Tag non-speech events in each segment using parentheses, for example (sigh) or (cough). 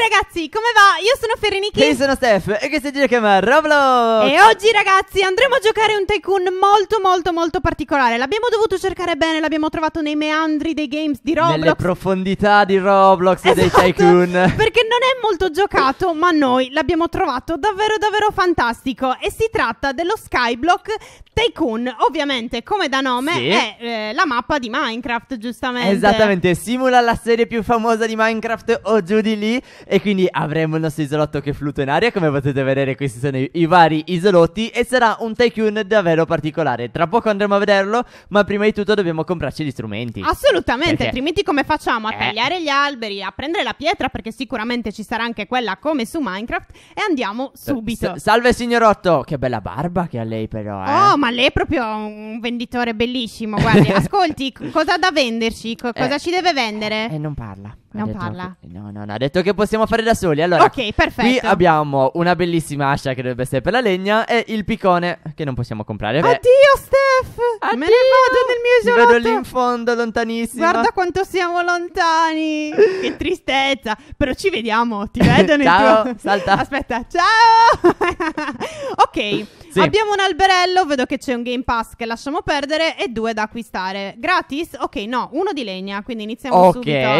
ragazzi, come va? Io sono Ferrinichi E io sono Steph e questo è Giro che Roblox E oggi ragazzi andremo a giocare un tycoon molto molto molto particolare L'abbiamo dovuto cercare bene, l'abbiamo trovato nei meandri dei games di Roblox Nelle profondità di Roblox esatto, e dei tycoon (laughs) Perché non è molto giocato ma noi l'abbiamo trovato davvero davvero fantastico E si tratta dello Skyblock Tycoon Ovviamente come da nome sì. è eh, la mappa di Minecraft giustamente Esattamente, simula la serie più famosa di Minecraft o giù di lì e quindi avremo il nostro isolotto che fluto in aria. Come potete vedere, questi sono i, i vari isolotti. E sarà un tycoon davvero particolare. Tra poco andremo a vederlo, ma prima di tutto dobbiamo comprarci gli strumenti. Assolutamente, perché? altrimenti come facciamo a eh. tagliare gli alberi, a prendere la pietra, perché sicuramente ci sarà anche quella come su Minecraft. E andiamo subito. S- salve signorotto! Che bella barba che ha lei, però. Eh. Oh, ma lei è proprio un venditore bellissimo. Guardi, (laughs) ascolti, cosa ha da venderci? C- cosa eh. ci deve vendere? E eh, non parla. Non detto, parla. No, no, no, ha detto che possiamo fare da soli. Allora, ok, perfetto. Qui abbiamo una bellissima ascia che dovrebbe essere per la legna e il piccone che non possiamo comprare. Beh, Addio, Steph! Addio! Me ne vado nel mio isolotto. Vedo lì in fondo, lontanissimo. Guarda quanto siamo lontani. che (laughs) tristezza. Però ci vediamo, ti vedo nel Ciao, tuo... salta. Aspetta, ciao! (laughs) ok. Sì. Abbiamo un alberello, vedo che c'è un Game Pass che lasciamo perdere e due da acquistare. Gratis? Ok, no, uno di legna, quindi iniziamo okay.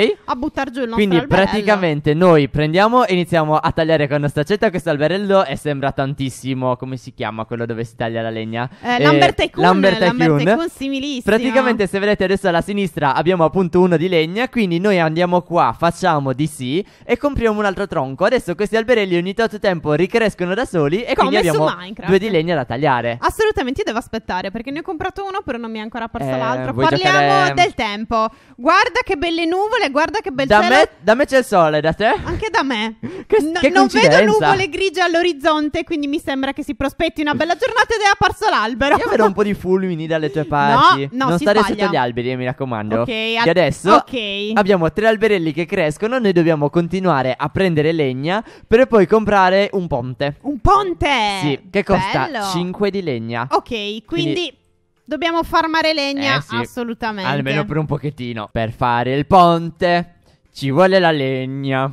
subito a buttare giù il nostro quindi, alberello. Quindi praticamente noi prendiamo e iniziamo a tagliare con la nostra accetta questo alberello e sembra tantissimo, come si chiama quello dove si taglia la legna? Eh, eh, Lambert Tycoon, Lambert Tycoon. Lambert Tycoon Praticamente se vedete adesso alla sinistra abbiamo appunto uno di legna, quindi noi andiamo qua, facciamo di sì e compriamo un altro tronco. Adesso questi alberelli ogni tanto tempo ricrescono da soli e come quindi abbiamo due di legna segna da tagliare. Assolutamente, io devo aspettare perché ne ho comprato uno, però non mi è ancora apparso eh, l'altro. Parliamo giocare... del tempo. Guarda che belle nuvole, guarda che bel da cielo. Me, da me c'è il sole, da te? Anche da me. (laughs) che, no, che non vedo nuvole grigie all'orizzonte, quindi mi sembra che si prospetti una bella giornata ed è apparso l'albero. Io vedo un po' di (laughs) fulmini dalle tue parti. No, no, non stare sbaglia. sotto gli alberi, eh, mi raccomando. Ok, ad- che adesso okay. abbiamo tre alberelli che crescono, noi dobbiamo continuare a prendere legna per poi comprare un ponte. Un ponte? Sì, che costa 5 di legna. Ok, quindi, quindi... dobbiamo farmare legna eh sì, assolutamente. Almeno per un pochettino. Per fare il ponte ci vuole la legna.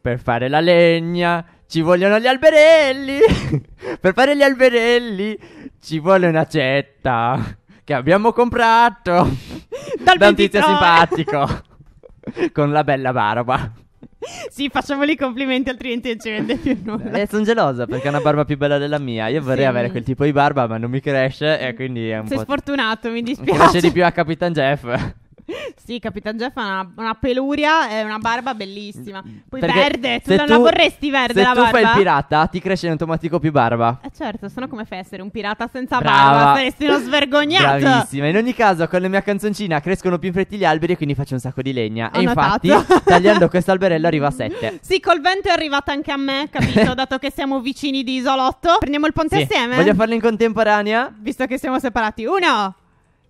Per fare la legna ci vogliono gli alberelli. (laughs) per fare gli alberelli ci vuole una cetta che abbiamo comprato da un tizio simpatico (laughs) con la bella barba. (laughs) sì, facciamoli i complimenti, altrimenti non ci vende più nulla. Eh, sono gelosa perché ha una barba più bella della mia. Io vorrei sì. avere quel tipo di barba, ma non mi cresce. E quindi è un Sei po'. Sei sfortunato, mi dispiace. Mi cresce di più a Capitan Jeff sì, Capitan Jeff ha una, una peluria e una barba bellissima. Mm, Poi Perché verde, tu, tu non la vorresti verde la barba? Se tu fai il pirata, ti cresce in automatico più barba. Eh certo, sennò come fai a essere un pirata senza Brava. barba? Saresti uno svergognato. Bravissima. In ogni caso, con la mia canzoncina crescono più in fretta gli alberi e quindi faccio un sacco di legna. Ho e notato. infatti, (laughs) tagliando questo alberello arriva a 7. Sì, col vento è arrivata anche a me, capito? (laughs) Dato che siamo vicini di isolotto. Prendiamo il ponte sì. assieme? Voglio farlo in contemporanea? Visto che siamo separati. Uno!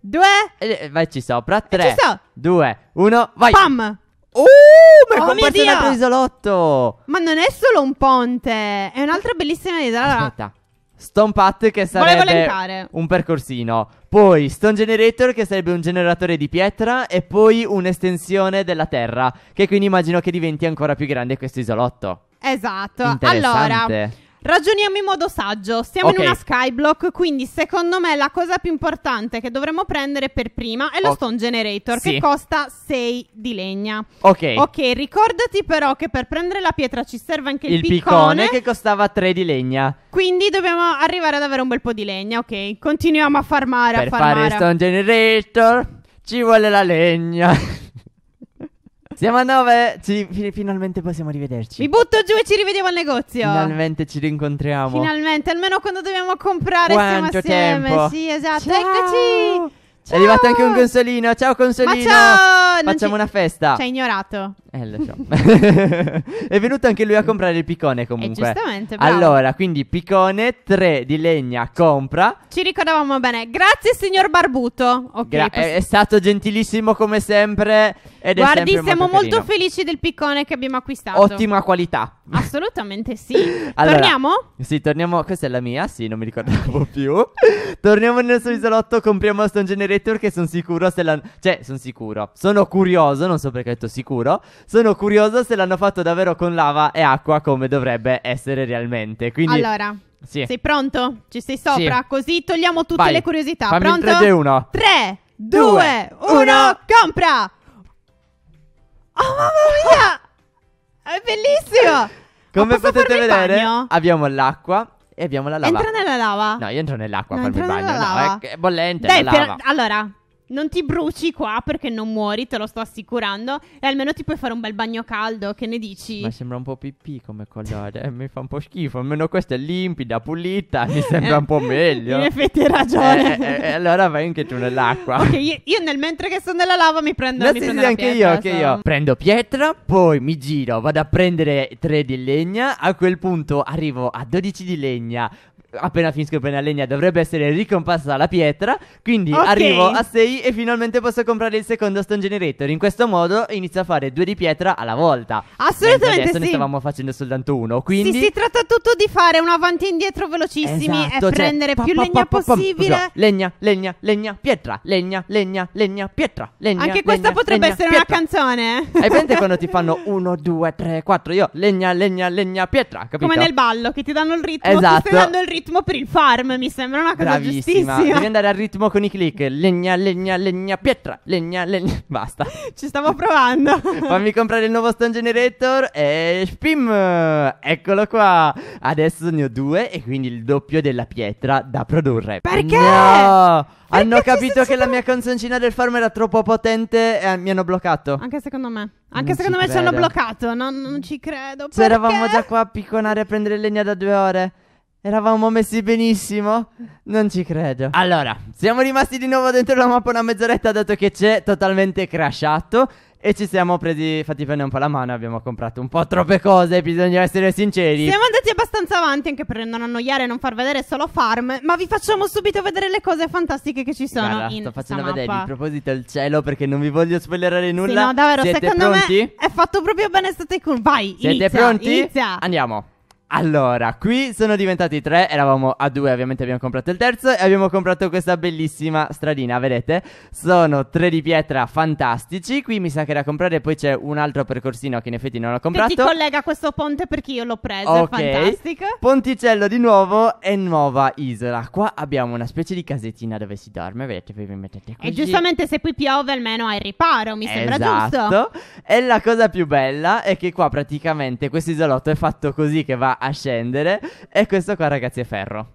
Due. Eh, vai ci sopra. Tre. Ci so. Due. Uno. Vai. Pam. Oh, uh, ma è oh comparso un altro isolotto. Ma non è solo un ponte. È un'altra bellissima idea. Allora... Aspetta. Stone Pat che sarebbe un percorsino. Poi Stone Generator che sarebbe un generatore di pietra. E poi un'estensione della terra. Che quindi immagino che diventi ancora più grande questo isolotto. Esatto. Allora. Ragioniamo in modo saggio, siamo okay. in una skyblock, quindi secondo me la cosa più importante che dovremmo prendere per prima è lo oh. stone generator sì. che costa 6 di legna. Ok. Ok, ricordati però che per prendere la pietra ci serve anche il, il piccone, piccone che costava 3 di legna. Quindi dobbiamo arrivare ad avere un bel po' di legna, ok? Continuiamo a farmare, per a farmare. Per fare stone generator ci vuole la legna. (laughs) Siamo a 9. Ci, fi- finalmente possiamo rivederci. Mi butto giù e ci rivediamo al negozio. Finalmente ci rincontriamo. Finalmente, almeno quando dobbiamo comprare Quanto siamo assieme. Tempo. Sì, esatto. Ciao. Eccoci. Ciao. È arrivato anche un consolino. Ciao consolino. Ma ciao! Facciamo ci... una festa. Ci ha ignorato. Eh, lo so. (laughs) è venuto anche lui a comprare il piccone eh, comunque. Eh, giustamente, bravo. Allora, quindi piccone 3 di legna compra. Ci ricordavamo bene. Grazie signor Barbuto. Ok. Gra- poss- è stato gentilissimo come sempre ed Guardi, è sempre siamo molto, molto felici del piccone che abbiamo acquistato. Ottima qualità. (laughs) Assolutamente sì. Allora, torniamo? Sì, torniamo. Questa è la mia, sì, non mi ricordavo (laughs) più. torniamo nel suo isolotto, compriamo Stone Generator che sono sicuro se l'hanno... Cioè, sono sicuro. Sono curioso, non so perché ho detto sicuro. Sono curioso se l'hanno fatto davvero con lava e acqua come dovrebbe essere realmente. Quindi... Allora, sì. sei pronto? Ci sei sopra? Sì. Così togliamo tutte Vai. le curiosità. Fammi pronto? 3, 2, 1. 3, 2, 1, compra! Oh mamma mia! È bellissimo. (laughs) Come potete vedere, abbiamo l'acqua e abbiamo la lava. Entra nella lava. No, io entro nell'acqua a No, farmi il bagno. No, è, è bollente. Dai, la lava. per- allora, non ti bruci qua perché non muori, te lo sto assicurando. E almeno ti puoi fare un bel bagno caldo, che ne dici? Ma sembra un po' pipì come colore, eh, mi fa un po' schifo. Almeno questa è limpida, pulita, mi (laughs) sembra un po' meglio. In effetti hai ragione. E eh, eh, eh, allora vai anche tu nell'acqua. (laughs) Ok, io, io, nel mentre che sono nella lava mi prendo, no, mi sì, prendo sì, anche pietra, io, anche so. io. Prendo pietra, poi mi giro, vado a prendere 3 di legna. A quel punto arrivo a 12 di legna, appena finisco Pena Legna dovrebbe essere ricompassata la pietra. Quindi okay. arrivo a 6 e finalmente posso comprare il secondo Stone Generator. In questo modo inizio a fare due di pietra alla volta. Assolutamente Mentre adesso sì. ne stavamo facendo soltanto uno. Quindi sì, si tratta tutto di fare un avanti e indietro velocissimi esatto, e cioè, prendere cioè, più pa, legna pa, pa, possibile. legna, legna, legna, pietra, legna, legna, legna, pietra, legna. Anche legna, questa potrebbe legna, essere pietra. una canzone. Hai presente quando ti fanno 1 2 3 4 io legna, legna, legna, pietra, capito? Come nel ballo che ti danno il ritmo, esatto. ti stai dando il ritmo ritmo per il farm, mi sembra una cosa Bravissima. giustissima. Devi andare al ritmo con i click. Legna, legna, legna, pietra, legna, legna. Basta. (laughs) Ci stavo provando. (laughs) Fammi comprare il nuovo Stone Generator e spim. Eccolo qua. Adesso ne ho due e quindi il doppio della pietra da produrre. Perché? No! Perché hanno capito che la mia canzoncina del farm era troppo potente e eh, mi hanno bloccato. Anche secondo me. Anche non secondo ci me ci hanno bloccato. No, non ci credo. Se eravamo già qua a picconare a prendere legna da due ore. Eravamo messi benissimo? Non ci credo. Allora, siamo rimasti di nuovo dentro la mappa una mezz'oretta dato che c'è totalmente crashato e ci siamo presi, fatti prendere un po' la mano, abbiamo comprato un po' troppe cose, bisogna essere sinceri. Siamo andati abbastanza avanti anche per non annoiare e non far vedere solo farm, ma vi facciamo subito vedere le cose fantastiche che ci sono Guarda, in sto facendo vedere mappa. di proposito il cielo perché non vi voglio spoilerare nulla. Sì, no, davvero, Siete secondo pronti? me è fatto proprio bene State Cool. Vai, Siete inizia, pronti? Inizia. Andiamo. Allora, qui sono diventati tre, eravamo a due, ovviamente abbiamo comprato il terzo e abbiamo comprato questa bellissima stradina, vedete? Sono tre di pietra fantastici, qui mi sa che da comprare, poi c'è un altro percorsino che in effetti non ho comprato. Che ti collega a questo ponte perché io l'ho preso, Ok, è fantastico. Ponticello di nuovo e nuova isola. Qua abbiamo una specie di casettina dove si dorme, vedete, voi vi mettete qui. E giustamente se qui piove almeno hai riparo, mi esatto. sembra giusto. Esatto, E la cosa più bella è che qua praticamente questo isolotto è fatto così che va va a scendere. E questo qua, ragazzi, è ferro.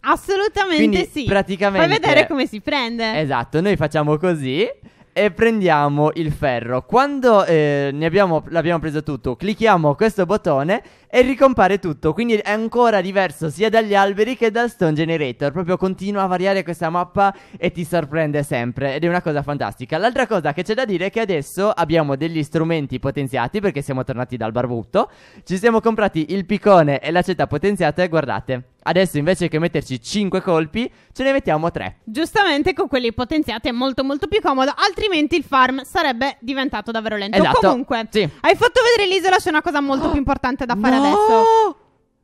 Assolutamente Quindi, sì. Praticamente. Fai vedere come si prende. Esatto, noi facciamo così e prendiamo il ferro. Quando eh, abbiamo, l'abbiamo preso tutto, clicchiamo questo bottone e ricompare tutto. Quindi è ancora diverso sia dagli alberi che dal Stone Generator. Proprio continua a variare questa mappa e ti sorprende sempre. Ed è una cosa fantastica. L'altra cosa che c'è da dire è che adesso abbiamo degli strumenti potenziati perché siamo tornati dal barbuto. Ci siamo comprati il piccone e la l'accetta potenziata e guardate. Adesso invece che metterci 5 colpi, ce ne mettiamo 3. Giustamente con quelli potenziati è molto molto più comodo, altrimenti il farm sarebbe diventato davvero lento. Esatto. Comunque, sì. hai fatto vedere l'isola, c'è una cosa molto più importante da fare (gasps) no! adesso.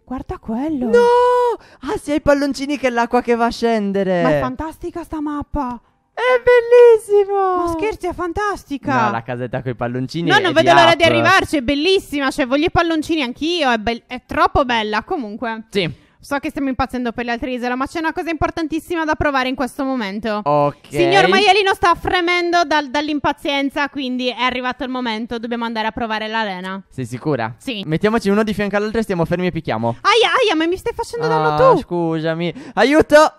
Guarda quello. No! Ah, sì, hai i palloncini che è l'acqua che va a scendere. Ma è fantastica sta mappa. È bellissimo! Ma scherzi, è fantastica! No, la casetta con i palloncini. No, non vedo l'ora up. di arrivarci, è bellissima. Cioè, voglio i palloncini anch'io. È, be- è troppo bella, comunque. Sì. So che stiamo impazzendo per le altre isole, ma c'è una cosa importantissima da provare in questo momento. Ok. Signor Maialino sta fremendo dal- dall'impazienza, quindi è arrivato il momento. Dobbiamo andare a provare l'arena. Sei sicura? Sì. Mettiamoci uno di fianco all'altro e stiamo fermi e picchiamo. Aia, aia, ma mi stai facendo danno Ah, tu. scusami. Aiuto!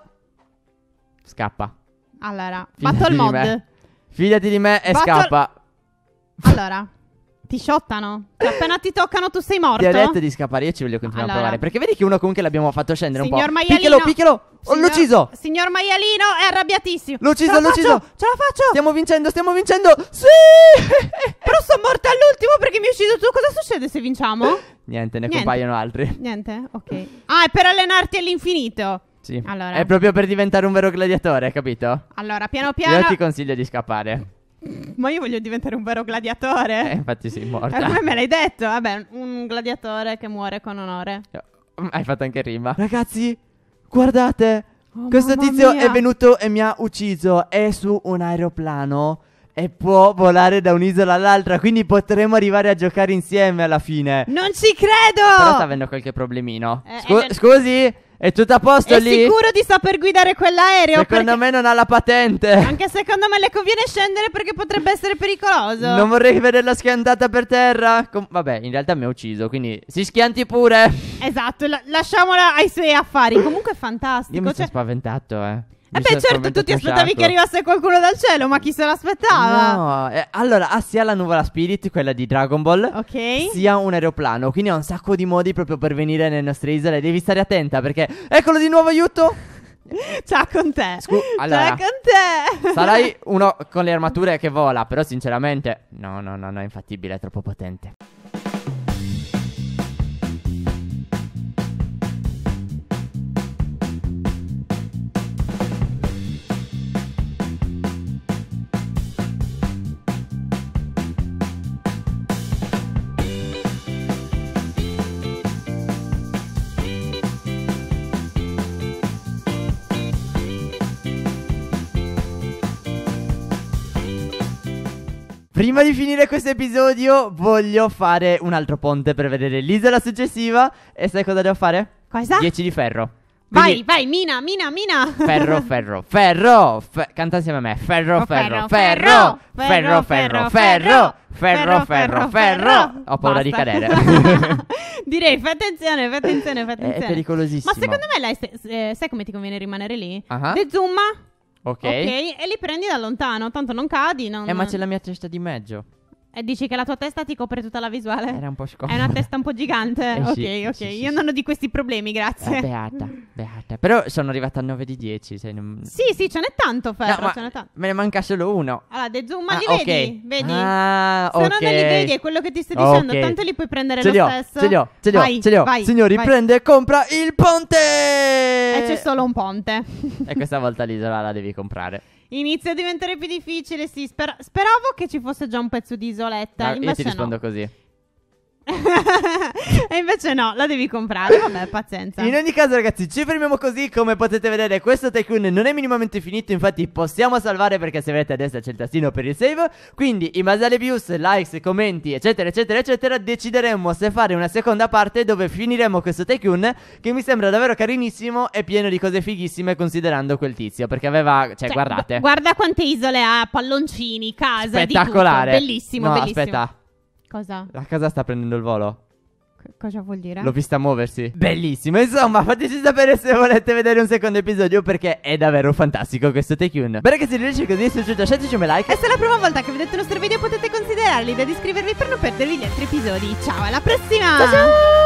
Scappa. Allora, fatto il mod. me. Fidati di me e Battle- scappa. Allora, ti sciottano. Cioè, appena ti toccano, tu sei morto. Ti ho detto di scappare, io ci voglio continuare allora. a provare. Perché vedi che uno comunque l'abbiamo fatto scendere signor un po'. Maialino. Picchialo, picchialo. Signor, l'ho ucciso. Signor Maialino è arrabbiatissimo. L'ho ucciso, l'ho ucciso. Ce la faccio. Stiamo vincendo, stiamo vincendo. Sì. (laughs) Però sono morta all'ultimo perché mi è ucciso tu. Cosa succede se vinciamo? Niente, ne Niente. compaiono altri. Niente, ok. Ah, è per allenarti all'infinito. Sì. Allora. È proprio per diventare un vero gladiatore, capito? Allora, piano piano. Io ti consiglio di scappare. Ma io voglio diventare un vero gladiatore. Eh, infatti sei morta. Ma come me l'hai detto? Vabbè, un gladiatore che muore con onore. Hai fatto anche rima. Ragazzi, guardate. Oh, questo tizio mia. è venuto e mi ha ucciso. È su un aeroplano e può volare da un'isola all'altra. Quindi potremo arrivare a giocare insieme alla fine. Non ci credo! Però sta avendo qualche problemino. Eh, Scu- eh, scusi? È tutto a posto È lì? sicuro di saper guidare quell'aereo? Secondo perché... me non ha la patente. Anche secondo me le conviene scendere perché potrebbe essere pericoloso. Non vorrei vederla schiantata per terra. Com- vabbè, in realtà mi ha ucciso, quindi si schianti pure. Esatto, la- lasciamola ai suoi affari. Comunque è fantastico. Io mi cioè... sono spaventato, eh. E eh beh, certo, tu ti aspettavi che arrivasse qualcuno dal cielo, ma chi se l'aspettava? No, eh, allora ha ah, sia la nuvola Spirit, quella di Dragon Ball, okay. sia un aeroplano. Quindi ha un sacco di modi proprio per venire nelle nostre isole. Devi stare attenta perché. Eccolo di nuovo, aiuto! (laughs) Ciao con te. Scu- allora, Ciao con te. (laughs) Sarai uno con le armature che vola, però sinceramente no, no, no, no, è infattibile, è troppo potente. Prima di finire questo episodio voglio fare un altro ponte per vedere l'isola successiva. E sai cosa devo fare? Cosa? 10 di ferro. Quindi vai, vai, mina, mina, mina. Ferro, ferro, ferro. Fe- canta insieme a me. Ferro, ferro, ferro. Ferro, ferro, ferro. Ferro, ferro, ferro. Ho paura Basta. di cadere. Direi, fai attenzione, fai attenzione, fai attenzione. È, è pericolosissimo. Ma secondo me lei, se- se- sai come ti conviene rimanere lì? uh huh De zoom. Ok. Ok, e li prendi da lontano, tanto non cadi. Non... Eh, ma c'è la mia testa di mezzo. Eh, dici che la tua testa ti copre tutta la visuale? Era un po' scomoda. È una testa un po' gigante. Eh, ok, sì, eh ok. Sì, sì, Io non ho di questi problemi, grazie. Eh, beata, beata. Però sono arrivata a 9 di 10. Non... Sì, sì, ce n'è tanto, Ferro. No, ce n'è tanto. Me ne manca solo uno. Allora, The Zoom, ma ah, li okay. vedi? Vedi? Ah, Se okay. non li vedi, è quello che ti sto dicendo. Okay. Tanto li puoi prendere ce lo stesso. Ce li ho, ce li ho, vai, ce li ho. Vai, Signori, vai. prende e compra il ponte! E c'è solo un ponte. e questa volta l'isola la devi comprare. Inizia a diventare più difficile, sì. Sper- speravo che ci fosse già un pezzo di isoletta. Ah, no, io ti rispondo no. così. (laughs) e invece no, la devi comprare. Vabbè, pazienza. In ogni caso, ragazzi, ci fermiamo così. Come potete vedere, questo tycoon non è minimamente finito. Infatti, possiamo salvare perché se vedete a destra c'è il tastino per il save. Quindi, in base alle views, likes, commenti, eccetera, eccetera, eccetera, decideremo se fare una seconda parte dove finiremo questo tycoon. Che mi sembra davvero carinissimo e pieno di cose fighissime, considerando quel tizio. Perché aveva, cioè, cioè guardate, gu- guarda quante isole ha, palloncini, case, spettacolare, bellissimo, no, bellissimo. Aspetta. Cosa? La casa sta prendendo il volo. Cosa vuol dire? L'ho vista muoversi. Bellissimo. Insomma, fateci sapere se volete vedere un secondo episodio perché è davvero fantastico questo take un. Bene, che se riesce così, se ci lasciateci un like. E se è la prima volta che vedete il nostro video potete considerare l'idea di iscrivervi per non perdervi gli altri episodi. Ciao, alla prossima! ciao! ciao!